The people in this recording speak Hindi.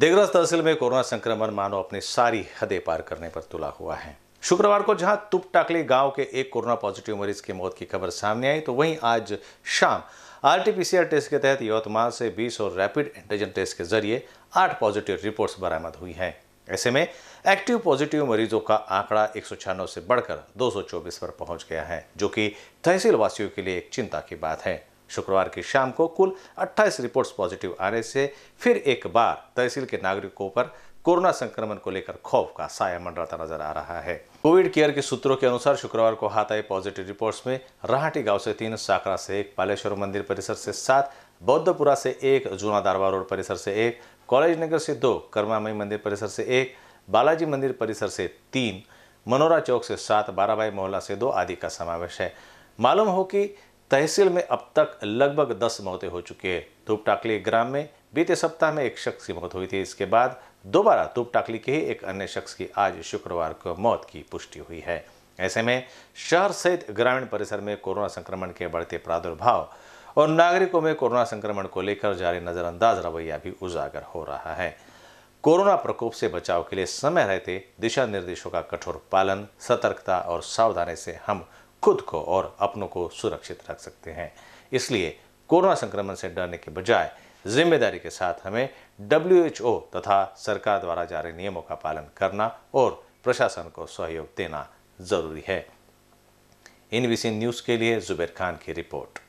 देगरस तहसील में कोरोना संक्रमण मानो अपनी सारी हदें पार करने पर तुला हुआ है शुक्रवार को जहां तुप टाकली गांव के एक कोरोना पॉजिटिव मरीज की मौत की खबर सामने आई तो वहीं आज शाम आरटीपीसीआर टेस्ट के तहत यवतमाल से 20 और रैपिड एंटीजन टेस्ट के जरिए आठ पॉजिटिव रिपोर्ट्स बरामद हुई हैं ऐसे में एक्टिव पॉजिटिव मरीजों का आंकड़ा एक से बढ़कर दो पर पहुंच गया है जो कि तहसीलवासियों के लिए एक चिंता की बात है शुक्रवार की शाम को कुल 28 रिपोर्ट्स पॉजिटिव आने से फिर एक बार तहसील के नागरिकों पर कोरोना संक्रमण को लेकर खौफ का साया मंडराता नजर आ रहा है कोविड केयर के सूत्रों के अनुसार शुक्रवार को हाथ आए पॉजिटिव रिपोर्ट्स में राहटी गांव से तीन साकरा से एक पालेश्वर मंदिर परिसर से सात बौद्धपुरा से एक जूना दारवा रोड परिसर से एक कॉलेज नगर से दो कर्मामयी मंदिर परिसर से एक बालाजी मंदिर परिसर से तीन मनोरा चौक से सात बाराबाई मोहल्ला से दो आदि का समावेश है मालूम हो कि तहसील में अब तक लगभग दस मौतें हो चुकी है धूप टाकली ग्राम में बीते सप्ताह में एक शख्स की मौत हुई थी इसके बाद दोबारा धूप टाकली के ही एक अन्य शख्स की आज शुक्रवार को मौत की पुष्टि हुई है ऐसे में शहर सहित ग्रामीण परिसर में कोरोना संक्रमण के बढ़ते प्रादुर्भाव और नागरिकों में कोरोना संक्रमण को लेकर जारी नज़रअंदाज रवैया भी उजागर हो रहा है कोरोना प्रकोप से बचाव के लिए समय रहते दिशा निर्देशों का कठोर पालन सतर्कता और सावधानी से हम खुद को और अपनों को सुरक्षित रख सकते हैं इसलिए कोरोना संक्रमण से डरने के बजाय जिम्मेदारी के साथ हमें डब्ल्यू तथा सरकार द्वारा जारी नियमों का पालन करना और प्रशासन को सहयोग देना ज़रूरी है इन न्यूज़ के लिए जुबैर खान की रिपोर्ट